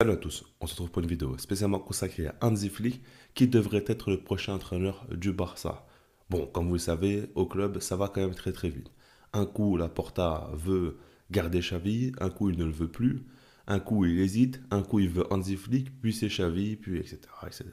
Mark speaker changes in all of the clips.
Speaker 1: Salut à tous, on se retrouve pour une vidéo spécialement consacrée à Hansi Flick qui devrait être le prochain entraîneur du Barça. Bon, comme vous le savez, au club ça va quand même très très vite. Un coup la Porta veut garder Xavi, un coup il ne le veut plus, un coup il hésite, un coup il veut Hansi Flick, puis c'est Xavi, puis etc., etc.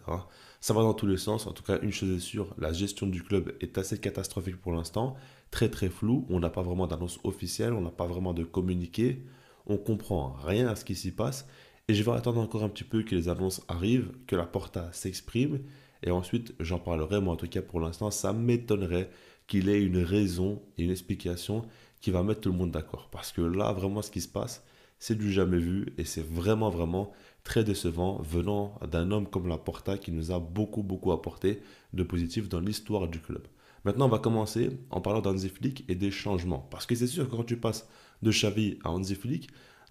Speaker 1: Ça va dans tous les sens, en tout cas une chose est sûre, la gestion du club est assez catastrophique pour l'instant, très très flou. on n'a pas vraiment d'annonce officielle, on n'a pas vraiment de communiqué, on comprend rien à ce qui s'y passe et je vais attendre encore un petit peu que les annonces arrivent, que la Porta s'exprime, et ensuite j'en parlerai. Moi, en tout cas, pour l'instant, ça m'étonnerait qu'il ait une raison et une explication qui va mettre tout le monde d'accord. Parce que là, vraiment, ce qui se passe, c'est du jamais vu, et c'est vraiment, vraiment très décevant venant d'un homme comme la Porta qui nous a beaucoup, beaucoup apporté de positif dans l'histoire du club. Maintenant, on va commencer en parlant d'Hansi et des changements. Parce que c'est sûr, quand tu passes de Xavi à Hansi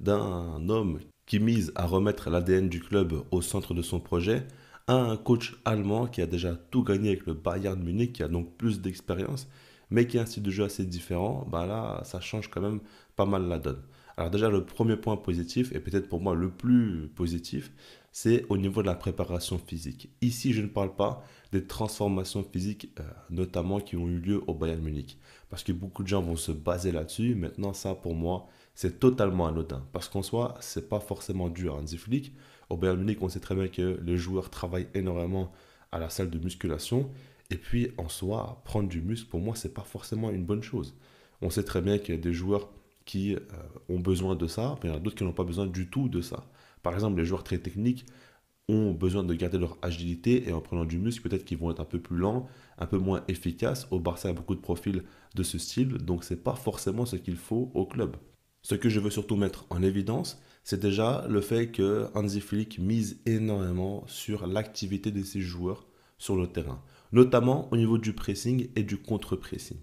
Speaker 1: d'un homme qui mise à remettre l'ADN du club au centre de son projet à un coach allemand qui a déjà tout gagné avec le Bayern Munich, qui a donc plus d'expérience, mais qui a un style de jeu assez différent, bah là, ça change quand même pas mal la donne. Alors déjà, le premier point positif, et peut-être pour moi le plus positif, c'est au niveau de la préparation physique. Ici, je ne parle pas des transformations physiques, euh, notamment qui ont eu lieu au Bayern Munich, parce que beaucoup de gens vont se baser là-dessus. Maintenant, ça, pour moi, c'est totalement anodin. Parce qu'en soi, c'est pas forcément dû à Hansi Au Bayern Munich, on sait très bien que les joueurs travaillent énormément à la salle de musculation. Et puis, en soi, prendre du muscle, pour moi, c'est pas forcément une bonne chose. On sait très bien qu'il y a des joueurs qui euh, ont besoin de ça, mais il y en a d'autres qui n'ont pas besoin du tout de ça. Par exemple, les joueurs très techniques ont besoin de garder leur agilité et en prenant du muscle, peut-être qu'ils vont être un peu plus lents, un peu moins efficaces. Au Barça, il y a beaucoup de profils de ce style, donc ce n'est pas forcément ce qu'il faut au club. Ce que je veux surtout mettre en évidence, c'est déjà le fait que Hansi Flick mise énormément sur l'activité de ses joueurs sur le terrain, notamment au niveau du pressing et du contre-pressing.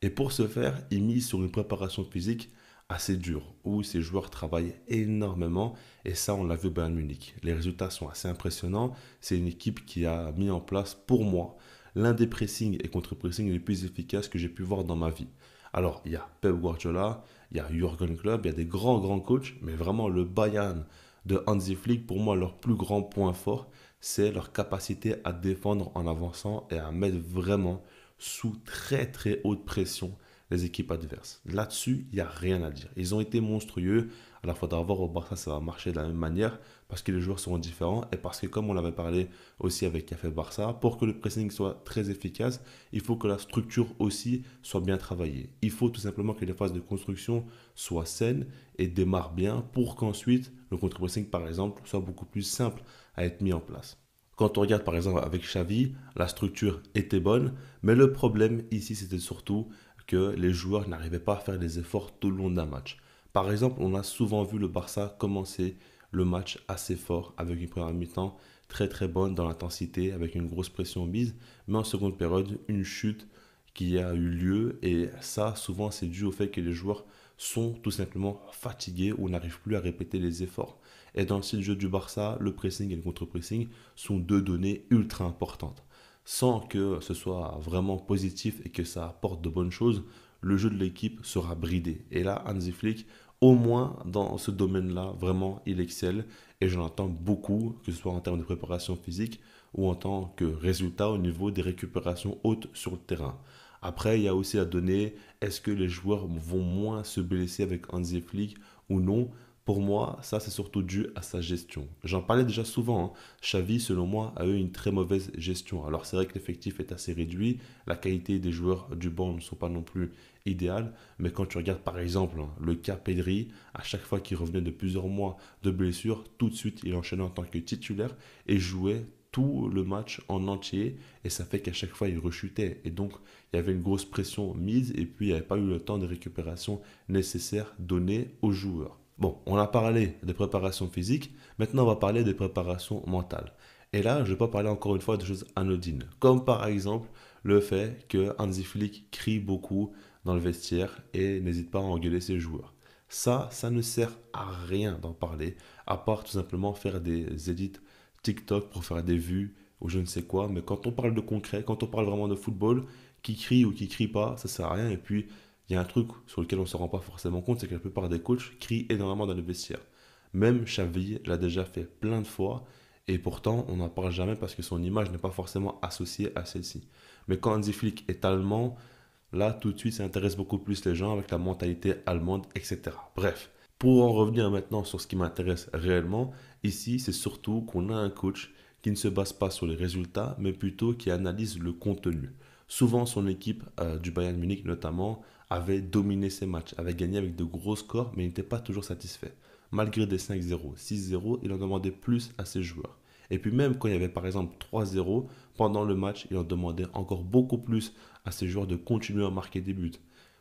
Speaker 1: Et pour ce faire, il mise sur une préparation physique assez dure, où ses joueurs travaillent énormément, et ça on l'a vu au Bayern Munich. Les résultats sont assez impressionnants, c'est une équipe qui a mis en place pour moi l'un des pressings et contre-pressings les plus efficaces que j'ai pu voir dans ma vie. Alors, il y a Pep Guardiola, il y a Jurgen Klopp, il y a des grands, grands coachs, mais vraiment le Bayern de Hansi Flick, pour moi, leur plus grand point fort, c'est leur capacité à défendre en avançant et à mettre vraiment sous très, très haute pression les équipes adverses. Là-dessus, il n'y a rien à dire. Ils ont été monstrueux alors, il faudra voir au Barça, ça va marcher de la même manière parce que les joueurs seront différents et parce que, comme on l'avait parlé aussi avec Café Barça, pour que le pressing soit très efficace, il faut que la structure aussi soit bien travaillée. Il faut tout simplement que les phases de construction soient saines et démarrent bien pour qu'ensuite le contre-pressing, par exemple, soit beaucoup plus simple à être mis en place. Quand on regarde par exemple avec Xavi, la structure était bonne, mais le problème ici c'était surtout que les joueurs n'arrivaient pas à faire des efforts tout le long d'un match. Par exemple, on a souvent vu le Barça commencer le match assez fort avec une première mi-temps très très bonne dans l'intensité avec une grosse pression mise, mais en seconde période, une chute qui a eu lieu et ça souvent c'est dû au fait que les joueurs sont tout simplement fatigués ou n'arrivent plus à répéter les efforts. Et dans le style jeu du Barça, le pressing et le contre-pressing sont deux données ultra importantes. Sans que ce soit vraiment positif et que ça apporte de bonnes choses, le jeu de l'équipe sera bridé. Et là, Hansi Flick, au moins dans ce domaine-là, vraiment, il excelle. Et j'en attends beaucoup, que ce soit en termes de préparation physique ou en tant que résultat au niveau des récupérations hautes sur le terrain. Après, il y a aussi à donner, est-ce que les joueurs vont moins se blesser avec Hansi Flick ou non pour moi, ça c'est surtout dû à sa gestion. J'en parlais déjà souvent, hein. selon moi a eu une très mauvaise gestion. Alors c'est vrai que l'effectif est assez réduit, la qualité des joueurs du banc ne sont pas non plus idéales, mais quand tu regardes par exemple hein, le cas Pedri, à chaque fois qu'il revenait de plusieurs mois de blessure, tout de suite il enchaînait en tant que titulaire et jouait tout le match en entier et ça fait qu'à chaque fois il rechutait et donc il y avait une grosse pression mise et puis il n'y avait pas eu le temps de récupération nécessaire donné aux joueurs. Bon, on a parlé des préparations physiques, maintenant on va parler des préparations mentales. Et là, je ne vais pas parler encore une fois de choses anodines, comme par exemple le fait que Hansi Flick crie beaucoup dans le vestiaire et n'hésite pas à engueuler ses joueurs. Ça, ça ne sert à rien d'en parler, à part tout simplement faire des edits TikTok pour faire des vues ou je ne sais quoi. Mais quand on parle de concret, quand on parle vraiment de football, qui crie ou qui crie pas, ça sert à rien. Et puis, il y a un truc sur lequel on ne se rend pas forcément compte, c'est que la plupart des coachs crient énormément dans le vestiaire. Même Xavi l'a déjà fait plein de fois, et pourtant on n'en parle jamais parce que son image n'est pas forcément associée à celle-ci. Mais quand Andy Flick est allemand, là tout de suite ça intéresse beaucoup plus les gens avec la mentalité allemande, etc. Bref, pour en revenir maintenant sur ce qui m'intéresse réellement, ici c'est surtout qu'on a un coach qui ne se base pas sur les résultats, mais plutôt qui analyse le contenu. Souvent, son équipe euh, du Bayern Munich, notamment, avait dominé ses matchs, avait gagné avec de gros scores, mais il n'était pas toujours satisfait. Malgré des 5-0, 6-0, il en demandait plus à ses joueurs. Et puis même quand il y avait par exemple 3-0, pendant le match, il en demandait encore beaucoup plus à ses joueurs de continuer à marquer des buts.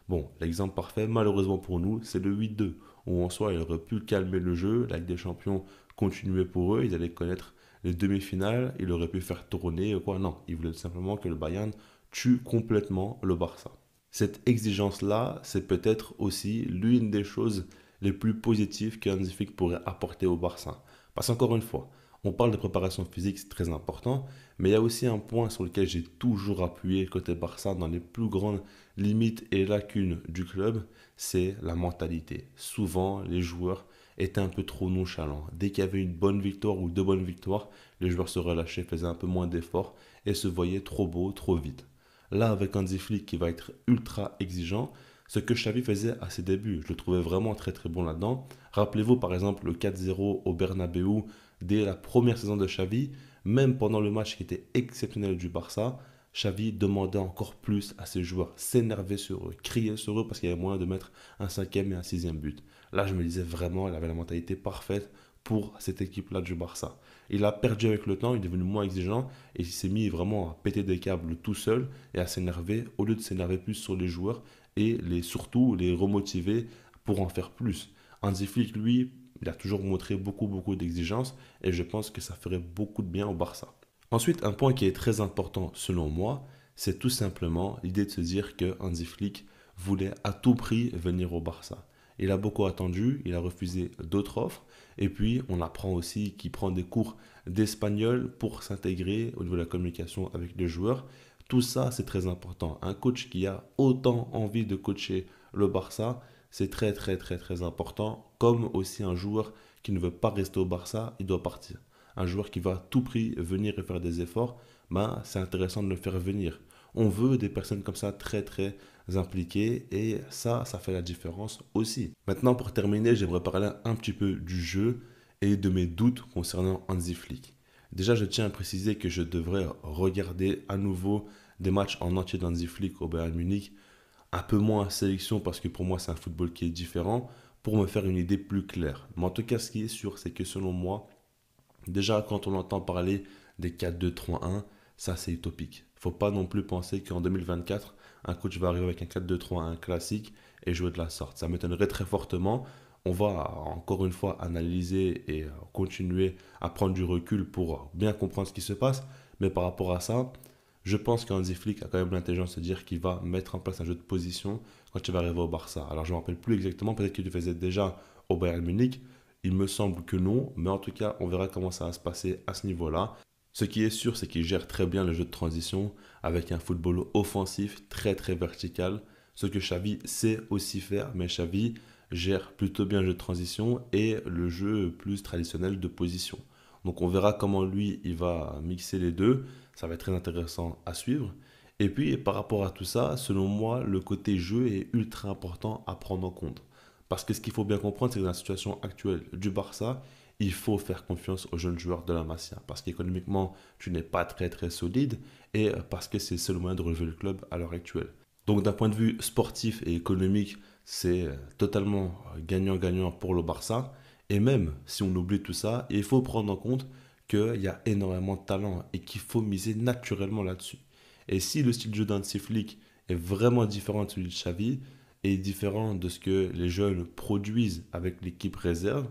Speaker 1: Bon, l'exemple parfait, malheureusement pour nous, c'est le 8-2, où en soi, il aurait pu calmer le jeu, la Ligue des Champions continuait pour eux, ils allaient connaître les demi-finales, il aurait pu faire tourner quoi. Non, il voulait simplement que le Bayern tue complètement le Barça. Cette exigence-là, c'est peut-être aussi l'une des choses les plus positives qu'un Flick pourrait apporter au Barça. Parce qu'encore une fois, on parle de préparation physique, c'est très important, mais il y a aussi un point sur lequel j'ai toujours appuyé côté Barça dans les plus grandes limites et lacunes du club, c'est la mentalité. Souvent, les joueurs était un peu trop nonchalant. Dès qu'il y avait une bonne victoire ou deux bonnes victoires, les joueurs se relâchaient, faisaient un peu moins d'efforts et se voyaient trop beaux, trop vite. Là, avec un Flick qui va être ultra exigeant, ce que Xavi faisait à ses débuts, je le trouvais vraiment très très bon là-dedans. Rappelez-vous par exemple le 4-0 au Bernabeu dès la première saison de Xavi, même pendant le match qui était exceptionnel du Barça, Xavi demandait encore plus à ses joueurs, s'énerver sur eux, crier sur eux parce qu'il y avait moyen de mettre un cinquième et un sixième but. Là, je me disais vraiment, il avait la mentalité parfaite pour cette équipe-là du Barça. Il a perdu avec le temps, il est devenu moins exigeant et il s'est mis vraiment à péter des câbles tout seul et à s'énerver au lieu de s'énerver plus sur les joueurs et les surtout les remotiver pour en faire plus. Andy Flick, lui, il a toujours montré beaucoup beaucoup d'exigence et je pense que ça ferait beaucoup de bien au Barça. Ensuite, un point qui est très important selon moi, c'est tout simplement l'idée de se dire que Andy Flick voulait à tout prix venir au Barça. Il a beaucoup attendu, il a refusé d'autres offres. Et puis, on apprend aussi qu'il prend des cours d'espagnol pour s'intégrer au niveau de la communication avec les joueurs. Tout ça, c'est très important. Un coach qui a autant envie de coacher le Barça, c'est très très très très important. Comme aussi un joueur qui ne veut pas rester au Barça, il doit partir. Un joueur qui va à tout prix venir et faire des efforts, ben, c'est intéressant de le faire venir. On veut des personnes comme ça très très impliqués et ça, ça fait la différence aussi. Maintenant, pour terminer, j'aimerais parler un petit peu du jeu et de mes doutes concernant Hansi Flick. Déjà, je tiens à préciser que je devrais regarder à nouveau des matchs en entier d'Hansi Flick au Bayern Munich, un peu moins sélection parce que pour moi c'est un football qui est différent, pour me faire une idée plus claire. Mais en tout cas, ce qui est sûr, c'est que selon moi, déjà quand on entend parler des 4-2-3-1, ça c'est utopique. Faut pas non plus penser qu'en 2024, un coach va arriver avec un 4-2-3-1 classique et jouer de la sorte. Ça m'étonnerait très fortement. On va encore une fois analyser et euh, continuer à prendre du recul pour bien comprendre ce qui se passe. Mais par rapport à ça, je pense qu'Andy Flick a quand même l'intelligence de dire qu'il va mettre en place un jeu de position quand il va arriver au Barça. Alors je ne me rappelle plus exactement, peut-être qu'il le faisait déjà au Bayern Munich. Il me semble que non, mais en tout cas, on verra comment ça va se passer à ce niveau-là. Ce qui est sûr, c'est qu'il gère très bien le jeu de transition avec un football offensif très très vertical, ce que Xavi sait aussi faire, mais Xavi gère plutôt bien le jeu de transition et le jeu plus traditionnel de position. Donc on verra comment lui, il va mixer les deux, ça va être très intéressant à suivre. Et puis par rapport à tout ça, selon moi, le côté jeu est ultra important à prendre en compte. Parce que ce qu'il faut bien comprendre, c'est que la situation actuelle du Barça, il faut faire confiance aux jeunes joueurs de la Masia parce qu'économiquement, tu n'es pas très très solide et parce que c'est le seul moyen de relever le club à l'heure actuelle. Donc d'un point de vue sportif et économique, c'est euh, totalement euh, gagnant-gagnant pour le Barça. Et même si on oublie tout ça, il faut prendre en compte qu'il y a énormément de talent et qu'il faut miser naturellement là-dessus. Et si le style de jeu d'Ansi Flick est vraiment différent de celui de Xavi, et différent de ce que les jeunes produisent avec l'équipe réserve,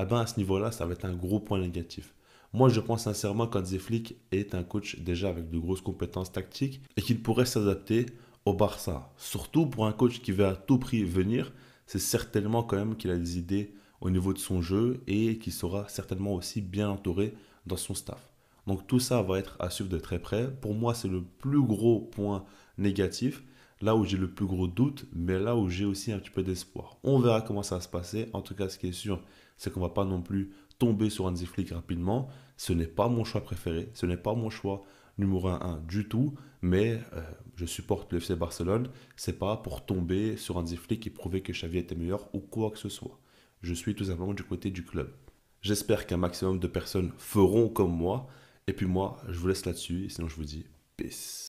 Speaker 1: eh ben, à ce niveau-là, ça va être un gros point négatif. Moi, je pense sincèrement Flick est un coach déjà avec de grosses compétences tactiques et qu'il pourrait s'adapter au Barça. Surtout pour un coach qui veut à tout prix venir, c'est certainement quand même qu'il a des idées au niveau de son jeu et qu'il sera certainement aussi bien entouré dans son staff. Donc tout ça va être à suivre de très près. Pour moi, c'est le plus gros point négatif, là où j'ai le plus gros doute, mais là où j'ai aussi un petit peu d'espoir. On verra comment ça va se passer. En tout cas, ce qui est sûr, c'est qu'on va pas non plus tomber sur un Flick rapidement. Ce n'est pas mon choix préféré, ce n'est pas mon choix numéro 1 du tout, mais euh, je supporte le FC Barcelone, c'est pas pour tomber sur un Flick et prouver que Xavi était meilleur ou quoi que ce soit. Je suis tout simplement du côté du club. J'espère qu'un maximum de personnes feront comme moi. Et puis moi, je vous laisse là-dessus, sinon je vous dis peace.